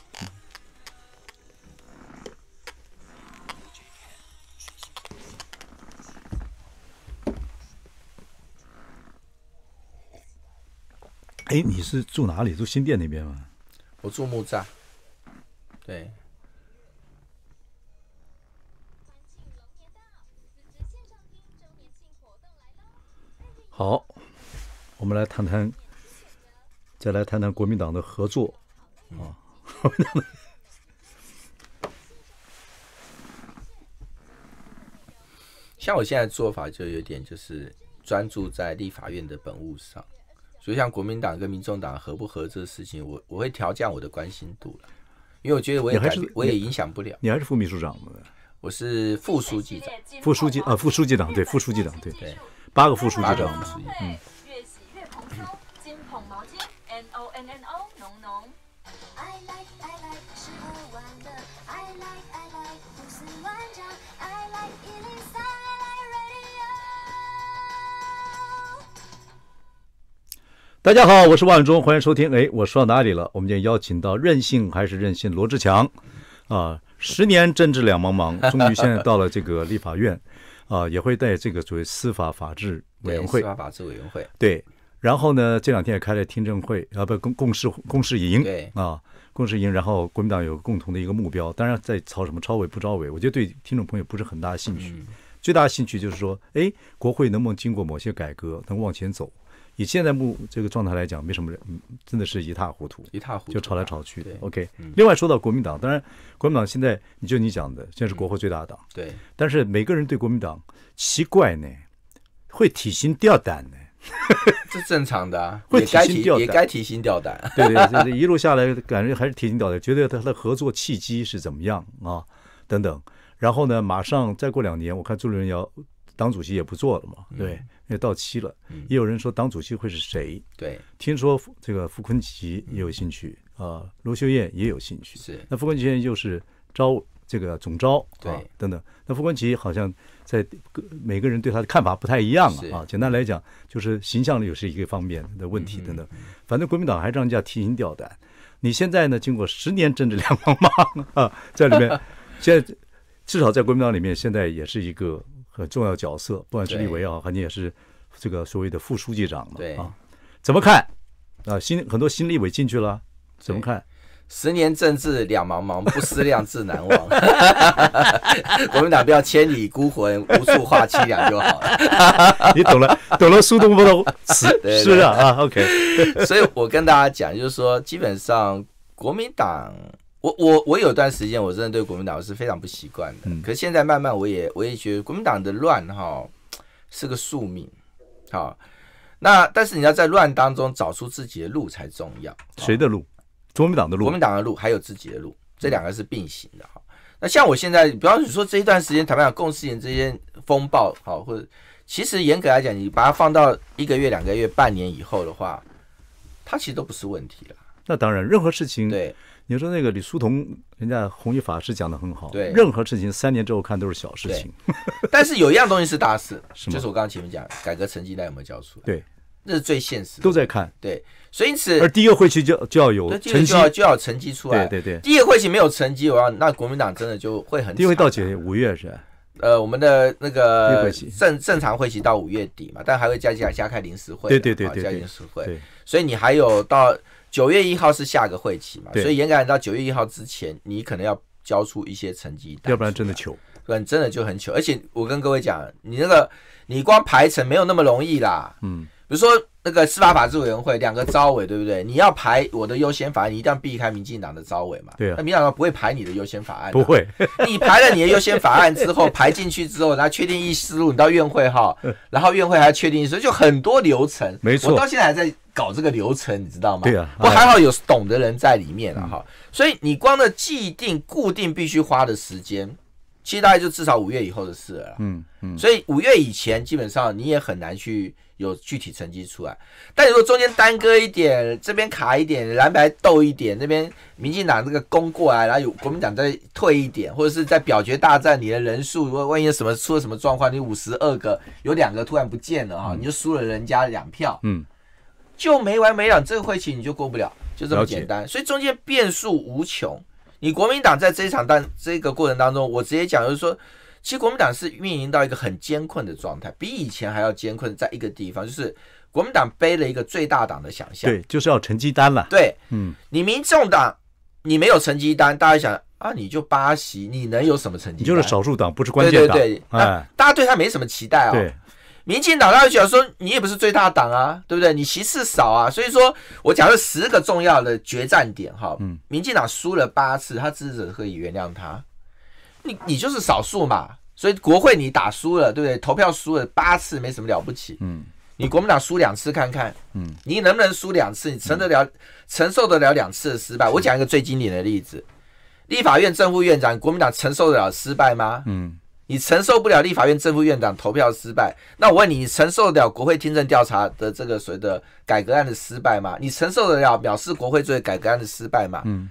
哎，你是住哪里？住新店那边吗？我住木栅。对。好，我们来谈谈，再来谈谈国民党的合作啊。像我现在做法就有点就是专注在立法院的本务上。所以，像国民党跟民众党合不合这个事情，我我会调降我的关心度因为我觉得我也，我也影响不了。你还是副秘书长吗？我是副书记长，副书记啊，副书记长，对，副书记长，对对，八个副书记长，嗯。越越捧金毛巾，N N N O O。大家好，我是万忠，欢迎收听。哎，我说到哪里了？我们今天邀请到任性还是任性罗志强，啊，十年政治两茫茫，终于现在到了这个立法院，啊，也会带这个所谓司法法制委员会，司法法制委员会，对。然后呢，这两天也开了听证会，啊，不共共事共事营，对啊，共事营。然后国民党有个共同的一个目标，当然在朝什么超委不超委，我觉得对听众朋友不是很大的兴趣，最大的兴趣就是说，哎，国会能不能经过某些改革，能往前走？以现在目这个状态来讲，没什么，嗯，真的是一塌糊涂，一塌糊涂，就吵来吵去。的。OK。另外说到国民党，当然国民党现在你就你讲的，现在是国会最大党。对。但是每个人对国民党奇怪呢，会提心吊胆呢。这正常的，会提心吊胆，也该提心吊胆。对对，一路下来感觉还是提心吊胆，觉得他的合作契机是怎么样啊等等。然后呢，马上再过两年，我看朱立伦要。党主席也不做了嘛？对，也到期了。也有人说党主席会是谁？对，听说这个傅昆奇也有兴趣啊，卢秀燕也有兴趣。是，那傅昆奇现在又是招这个总招对，等等。那傅昆奇好像在每个人对他的看法不太一样啊。简单来讲，就是形象又是一个方面的问题等等。反正国民党还让人家提心吊胆。你现在呢，经过十年政治两茫茫 啊，在里面，现在至少在国民党里面，现在也是一个。很重要角色，不管是立委啊，肯定也是这个所谓的副书记长嘛。对啊，怎么看？啊，新很多新立委进去了，怎么看？十年政治两茫茫，不思量自难忘。国民党不要千里孤魂无处话凄凉就好。了。你懂了，懂了，苏东坡的词是 啊啊。OK，所以我跟大家讲，就是说，基本上国民党。我我我有段时间我真的对国民党是非常不习惯的，可是现在慢慢我也我也觉得国民党的乱哈是个宿命，好，那但是你要在乱当中找出自己的路才重要。谁的路？国民党的路？国民党的路还有自己的路，这两个是并行的哈。那像我现在，比方说这一段时间，台湾共事情这些风暴好，或者其实严格来讲，你把它放到一个月、两个月、半年以后的话，它其实都不是问题了。那当然，任何事情对。你说那个李书同，人家弘一法师讲的很好，对，任何事情三年之后看都是小事情。但是有一样东西是大事，就是我刚刚前面讲，改革成绩单有没有交出来？对，那是最现实。的。都在看。对，所以因此而第一个会期就就要有成绩，就要成绩出来。对对对。第一个会期没有成绩，我要那国民党真的就会很。第一会到几月？五月是？呃，我们的那个正正常会期到五月底嘛，但还会加加开临时会。对对对对。加临时会，所以你还有到。九月一号是下个会期嘛？所以延按到九月一号之前，你可能要交出一些成绩，单，要不然真的糗。不然真的就很糗。而且我跟各位讲，你那个你光排程没有那么容易啦。嗯。比如说那个司法法制委员会两个招委，对不对？你要排我的优先法案，你一定要避开民进党的招委嘛。对啊。那民进党不会排你的优先法案。不会。你排了你的优先法案之后，排进去之后，然后确定一思路，你到院会哈，然后院会还要确定一思录，就很多流程。没错。我到现在还在。搞这个流程，你知道吗？对啊，不还好有懂的人在里面了哈，所以你光的既定固定必须花的时间，其实大概就至少五月以后的事了。嗯嗯，所以五月以前基本上你也很难去有具体成绩出来。但如果中间耽搁一点，这边卡一点，蓝白斗一点，那边民进党这个攻过来，然后有国民党再退一点，或者是在表决大战，你的人数如果万一什么出了什么状况，你五十二个有两个突然不见了哈，你就输了人家两票。嗯。就没完没了，这个会期你就过不了，就这么简单。所以中间变数无穷。你国民党在这一场当这个过程当中，我直接讲就是说，其实国民党是运营到一个很艰困的状态，比以前还要艰困。在一个地方就是国民党背了一个最大党的想象，对，就是要成绩单了。对，嗯，你民众党你没有成绩单，大家想啊，你就八席，你能有什么成绩单？你就是少数党，不是关键。对对对，哎，大家对他没什么期待哦。对。民进党，他讲说你也不是最大党啊，对不对？你席次少啊，所以说我讲了十个重要的决战点，哈，嗯，民进党输了八次，他支持者可以原谅他，你你就是少数嘛，所以国会你打输了，对不对？投票输了八次没什么了不起，嗯，你国民党输两次看看，嗯，你能不能输两次？你承得了，承受得了两次的失败？我讲一个最经典的例子，立法院正副院长国民党承受得了失败吗？嗯。你承受不了立法院正副院长投票失败，那我问你，你承受得了国会听证调查的这个所谓的改革案的失败吗？你承受得了表示国会最改革案的失败吗？嗯，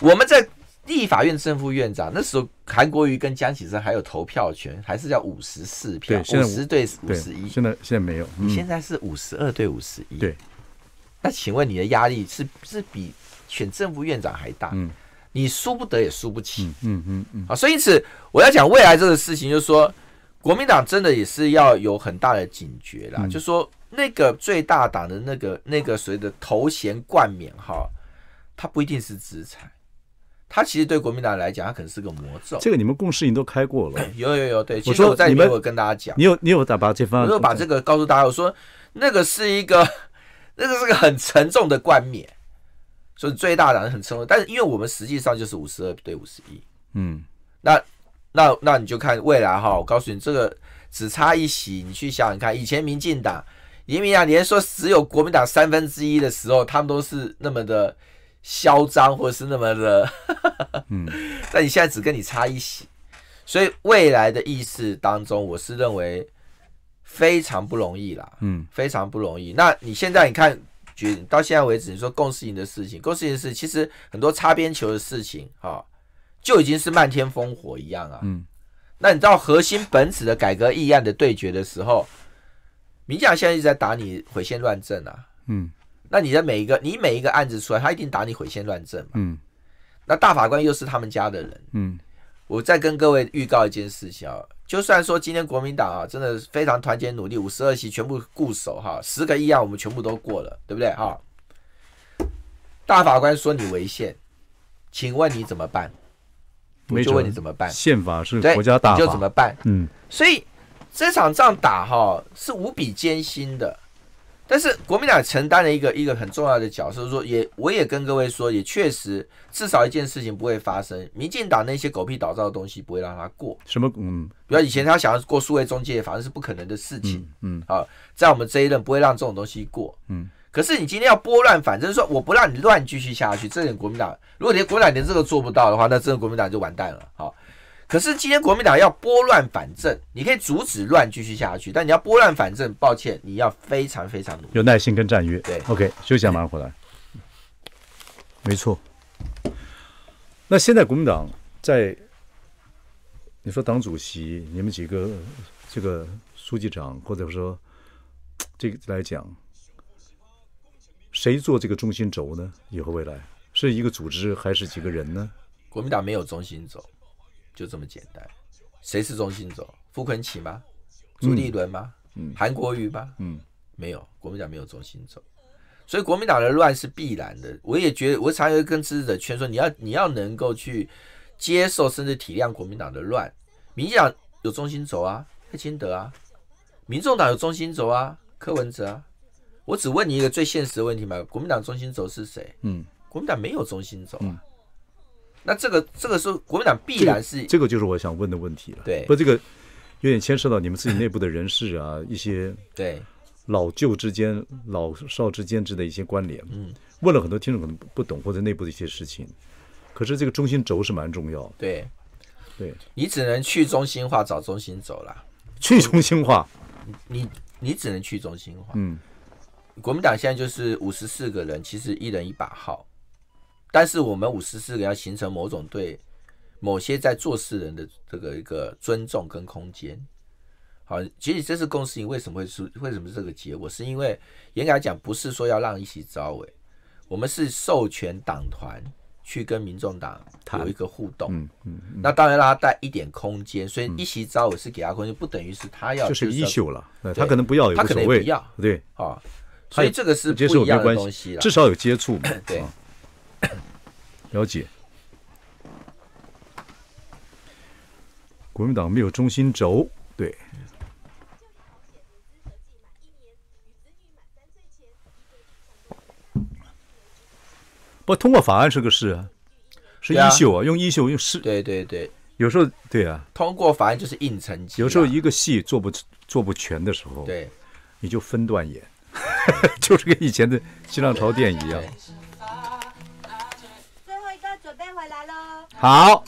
我们在立法院正副院长那时候，韩国瑜跟江启生还有投票权，还是叫五十四票，五十对五十一。现在现在没有，你现在是五十二对五十一。对，那请问你的压力是是比选正副院长还大？嗯。你输不得也输不起，嗯嗯嗯，啊，所以因此我要讲未来这个事情，就是说国民党真的也是要有很大的警觉啦，就是说那个最大党的那个那个谁的头衔冠冕哈，它不一定是资产，他其实对国民党来讲，他可能是个魔咒。这个你们共识你都开过了，有有有，对，其实我在里面我跟大家讲，你有你有打把这方，我有把这个告诉大家，我说那个是一个，那个是个很沉重的冠冕。所以最大党很成功，但是因为我们实际上就是五十二对五十一，嗯，那那那你就看未来哈，我告诉你，这个只差一席，你去想想看，以前民进党、移民党连说只有国民党三分之一的时候，他们都是那么的嚣张，或者是那么的，嗯，但你现在只跟你差一席，所以未来的意识当中，我是认为非常不容易啦，嗯，非常不容易。那你现在你看。绝到现在为止，你说共识型的事情，共识型的事其实很多擦边球的事情，哈，就已经是漫天烽火一样啊。嗯，那你知道核心本质的改革议案的对决的时候，民进党现在一直在打你毁宪乱政啊。嗯，那你的每一个你每一个案子出来，他一定打你毁宪乱政嘛。嗯，那大法官又是他们家的人。嗯。我再跟各位预告一件事情啊，就算说今天国民党啊，真的非常团结努力，五十二席全部固守哈，十个议案我们全部都过了，对不对哈？大法官说你违宪，请问你怎么办？我就问你怎么办？宪法是国家大法，你就怎么办？嗯，所以这场仗打哈是无比艰辛的。但是国民党承担了一个一个很重要的角色，说也我也跟各位说，也确实至少一件事情不会发生，民进党那些狗屁倒灶的东西不会让他过。什么？嗯，比如以前他想要过数位中介，反正是不可能的事情。嗯，啊，在我们这一任不会让这种东西过。嗯，可是你今天要拨乱，反正说我不让你乱继续下去，这点国民党，如果你国民党连这个做不到的话，那真的国民党就完蛋了。好。可是今天国民党要拨乱反正，你可以阻止乱继续下去，但你要拨乱反正，抱歉，你要非常非常努力，有耐心跟战略。对，OK，休息一下，马上回来。没错。那现在国民党在，你说党主席、你们几个这个书记长，或者说这个来讲，谁做这个中心轴呢？以后未来是一个组织还是几个人呢？国民党没有中心轴。就这么简单，谁是中心轴？傅坤奇吗？朱立伦吗？韩国瑜吗？嗯，没有，国民党没有中心轴，所以国民党的乱是必然的。我也觉得，我常有跟知识者圈说，你要你要能够去接受甚至体谅国民党的乱。民进党有中心轴啊，蔡英德啊；民众党有中心轴啊，柯文哲啊。我只问你一个最现实的问题嘛，国民党中心轴是谁？嗯，国民党没有中心轴啊。那这个，这个时候国民党必然是这个，就是我想问的问题了。对，不，这个有点牵涉到你们自己内部的人事啊，一些对老旧之间、老少之间之的一些关联。嗯，问了很多听众可能不懂，或者内部的一些事情。可是这个中心轴是蛮重要。对，对，你只能去中心化，找中心轴了。去中心化，你你只能去中心化。嗯，国民党现在就是五十四个人，其实一人一把号。但是我们五十四个要形成某种对某些在做事人的这个一个尊重跟空间。好，其实这次共司营为什么会是为什么是这个结果？是因为严格来讲，不是说要让一席招委，我们是授权党团去跟民众党有一个互动。嗯嗯。那当然让他带一点空间，所以一席招委是给他空间，不等于是他要就是一宿了，他可能不要，他可能不要。对啊，所以这个是不一样的东西了，至少有接触嘛。对。了解，国民党没有中心轴，对。不通过法案是个事啊，是衣袖啊，用衣袖用是，对对对，有时候对啊，通过法案就是硬成绩。有时候一个戏做不做不全的时候，对，你就分段演，就是跟以前的新浪潮电影一样。好。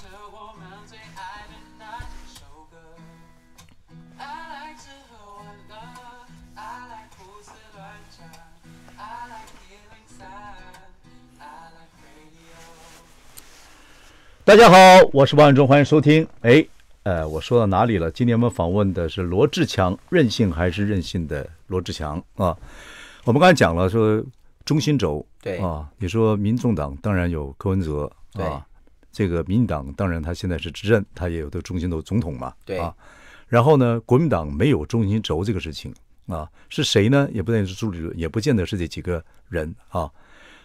大家好，我是王万忠，欢迎收听。哎，呃，我说到哪里了？今天我们访问的是罗志强，任性还是任性的罗志强啊？我们刚才讲了，说中心轴对啊，你说民众党当然有柯文哲啊。这个民进党当然他现在是执政，他也有的中心的总统嘛，对啊。然后呢，国民党没有中心轴这个事情啊，是谁呢？也不见得是朱立伦，也不见得是这几个人啊。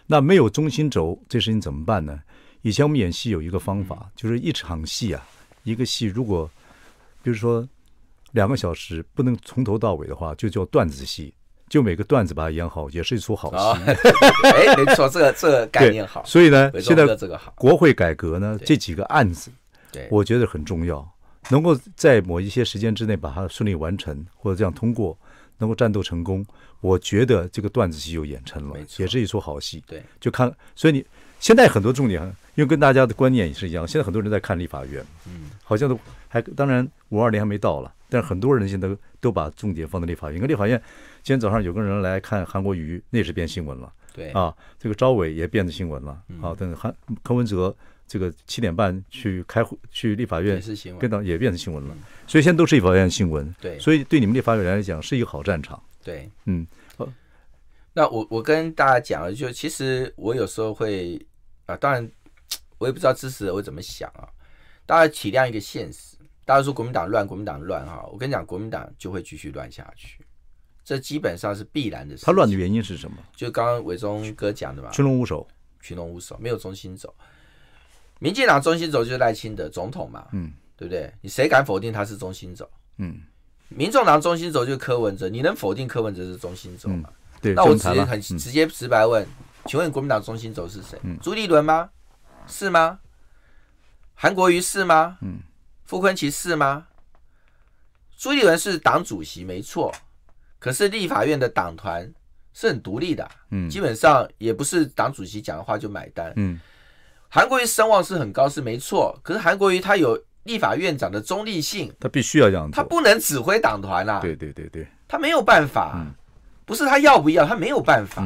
那没有中心轴这事情怎么办呢？以前我们演戏有一个方法，就是一场戏啊，一个戏如果比如说两个小时不能从头到尾的话，就叫段子戏。就每个段子把它演好，也是一出好戏。哎，没错，这个这个概念好。所以呢，现在这个好。国会改革呢，这几个案子，对，我觉得很重要。能够在某一些时间之内把它顺利完成，或者这样通过，能够战斗成功，我觉得这个段子戏就演成了，也是一出好戏。对，就看。所以你现在很多重点，因为跟大家的观念也是一样。现在很多人在看立法院，嗯，好像都还当然五二零还没到了，但是很多人现在都把重点放在立法院，因为立法院。今天早上有个人来看韩国瑜，那是变新闻了。对啊，这个赵伟也变的新闻了。好，等韩柯文哲这个七点半去开会去立法院，也是新闻，跟也变成新闻了。所以现在都是立法院新闻。对，所以对你们立法院来讲是一个好战场。对，嗯。那我我跟大家讲，就其实我有时候会啊，当然我也不知道支持我怎么想啊。大家体谅一个现实，大家说国民党乱，国民党乱哈，我跟你讲，国民党就会继续乱下去。这基本上是必然的事。他乱的原因是什么？就刚刚伟忠哥讲的嘛，群龙无首，群龙无首，没有中心轴。民进党中心轴就是赖清德总统嘛，嗯，对不对？你谁敢否定他是中心轴？嗯，民众党中心轴就是柯文哲，你能否定柯文哲是中心轴吗？对。那我直接很直接直白问，请问国民党中心轴是谁？朱立伦吗？是吗？韩国瑜是吗？嗯，傅昆萁是吗？朱立伦是党主席没错。可是立法院的党团是很独立的，嗯，基本上也不是党主席讲的话就买单，嗯，韩国瑜声望是很高，是没错。可是韩国瑜他有立法院长的中立性，他必须要这样他不能指挥党团啊，对对对对，他没有办法，不是他要不要，他没有办法。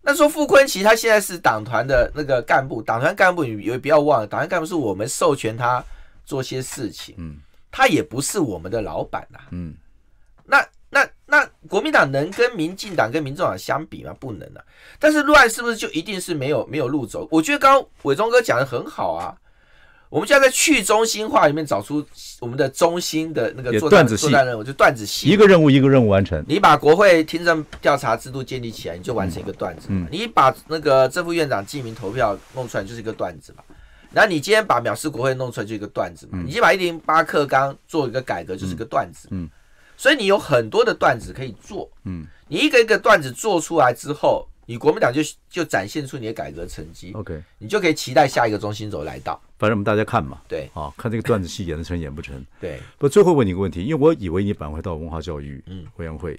那说傅昆萁他现在是党团的那个干部，党团干部你也不要忘了，党团干部是我们授权他做些事情，嗯，他也不是我们的老板呐，嗯，那。那那国民党能跟民进党跟民众党相比吗？不能啊。但是乱是不是就一定是没有没有路走？我觉得刚刚伟忠哥讲的很好啊。我们现在在去中心化里面找出我们的中心的那个段子戏，务，就段子戏一个任务一个任务完成。你把国会听证调查制度建立起来，你就完成一个段子嘛。你把那个正副院长记名投票弄出来，就是一个段子嘛。然后你今天把藐视国会弄出来，就一个段子嘛。你先把一零八克刚做一个改革，就是个段子嗯。所以你有很多的段子可以做，嗯，你一个一个段子做出来之后，你国民党就就展现出你的改革成绩，OK，你就可以期待下一个中心轴来到。反正我们大家看嘛，对，啊，看这个段子戏演得成演不成，对。不，最后问你一个问题，因为我以为你返回到文化教育，嗯，委员会，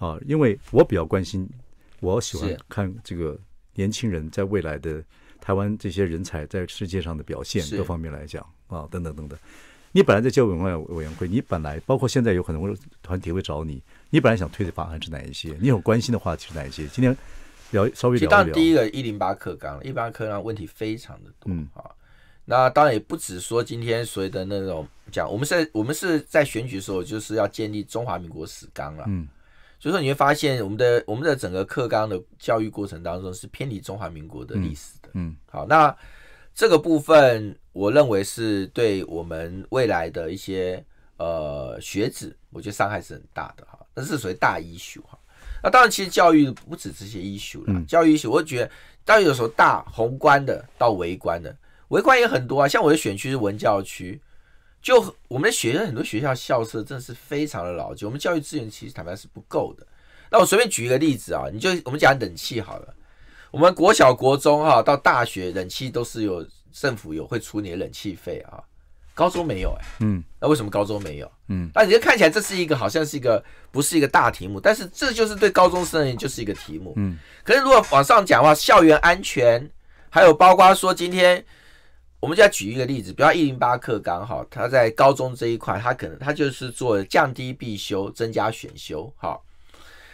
啊，因为我比较关心，我喜欢看这个年轻人在未来的台湾这些人才在世界上的表现，各方面来讲，啊，等等等等。你本来在教会委员会，你本来包括现在有很多团体会找你，你本来想推的法案是哪一些？你有关心的话题是哪一些？今天聊稍微。当然，第一个一零八课纲，一零八课纲问题非常的多啊。那当然也不止说今天所谓的那种讲，我们现在我们是在选举时候就是要建立中华民国史纲了。嗯，所以说你会发现我们的我们的整个课纲的教育过程当中是偏离中华民国的历史的。嗯，好，那这个部分。我认为是对我们未来的一些呃学子，我觉得伤害是很大的哈。那是属于大医术哈。那当然，其实教育不止这些医术了。教育术，我觉得然有时候大宏观的到微观的，微观也很多啊。像我的选区是文教区，就我们的学生很多学校校舍真的是非常的老旧。我们教育资源其实坦白是不够的。那我随便举一个例子啊，你就我们讲冷气好了，我们国小国中哈到大学，冷气都是有。政府有会出你的冷气费啊，高中没有哎，嗯，那为什么高中没有？嗯，那你就看起来这是一个好像是一个不是一个大题目，但是这就是对高中生人就是一个题目，嗯，可是如果往上讲话，校园安全，还有包括说今天我们要举一个例子，比方一零八课纲哈，他在高中这一块，他可能他就是做降低必修，增加选修，哈，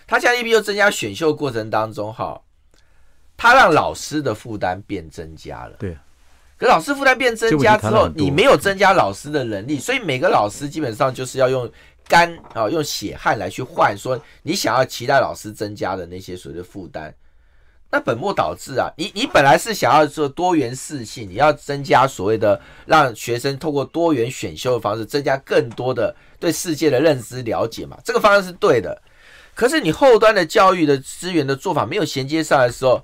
他降低必修，增加选修过程当中，哈，他让老师的负担变增加了，对。老师负担变增加之后，你没有增加老师的能力，所以每个老师基本上就是要用肝啊，用血汗来去换说你想要期待老师增加的那些所谓的负担。那本末倒置啊！你你本来是想要做多元适性，你要增加所谓的让学生透过多元选修的方式增加更多的对世界的认知了解嘛？这个方向是对的，可是你后端的教育的资源的做法没有衔接上来的时候。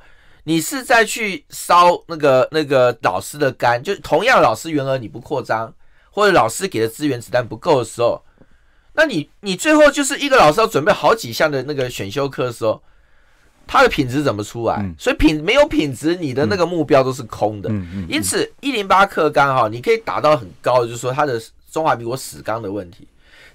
你是在去烧那个那个老师的肝，就同样老师原额你不扩张，或者老师给的资源子弹不够的时候，那你你最后就是一个老师要准备好几项的那个选修课的时候，他的品质怎么出来？所以品没有品质，你的那个目标都是空的。因此，一零八课纲哈，你可以打到很高，就是说它的中华民国史纲的问题。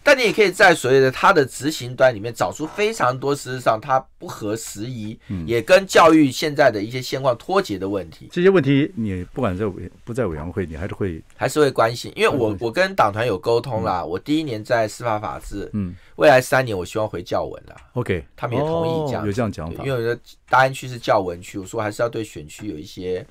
但你也可以在所谓的它的执行端里面找出非常多，事实上它不合时宜，也跟教育现在的一些现况脱节的问题。这些问题，你不管在委不在委员会，你还是会还是会关心，因为我我跟党团有沟通啦。我第一年在司法法制，嗯，未来三年我希望回教文啦。OK，他们也同意这样有这样讲法，因为我大安区是教文区，我说还是要对选区有一些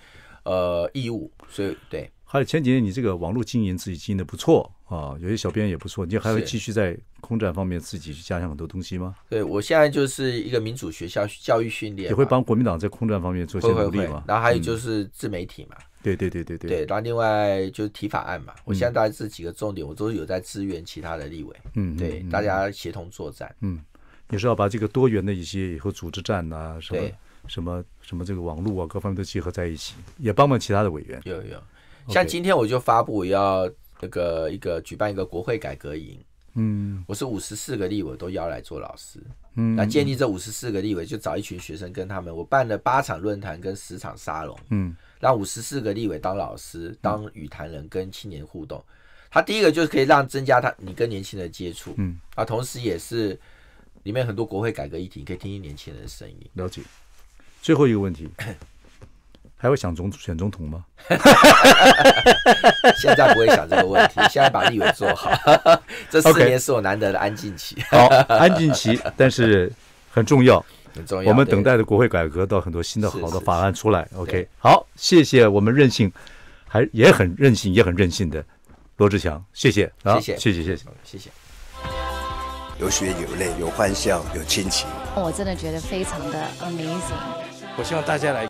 呃义务，所以对。还有前几天你这个网络经营自己经营的不错。啊，有些小编也不错。你还会继续在空战方面自己去加强很多东西吗？对，我现在就是一个民主学校教育训练，也会帮国民党在空战方面做些努力嘛。然后还有就是自媒体嘛。对对对对对。对，然后另外就是提法案嘛。我现在大概这几个重点，我都是有在支援其他的立委。嗯，对，大家协同作战。嗯，你是要把这个多元的一些以后组织战啊什么什么什么这个网络啊各方面都结合在一起，也帮帮其他的委员。有有，像今天我就发布要。那个一个举办一个国会改革营，嗯，我是五十四个立委都邀来做老师，嗯，那建立这五十四个立委就找一群学生跟他们，我办了八场论坛跟十场沙龙，嗯，让五十四个立委当老师当语谈人跟青年互动，他第一个就是可以让增加他你跟年轻人接触，嗯啊，同时也是里面很多国会改革议题你可以听听年轻人的声音。了解，最后一个问题。还会想总选总统吗？现在不会想这个问题，现在把立委做好。这四年是我难得的安静期。好，安静期，但是很重要，很重要。我们等待的国会改革，到很多新的好的法案出来。OK，好，谢谢我们任性，还也很任性，也很任性的罗志祥，谢谢啊，谢谢，谢谢，谢谢。有血有泪，有欢笑，有亲情。我真的觉得非常的 amazing。我希望大家来。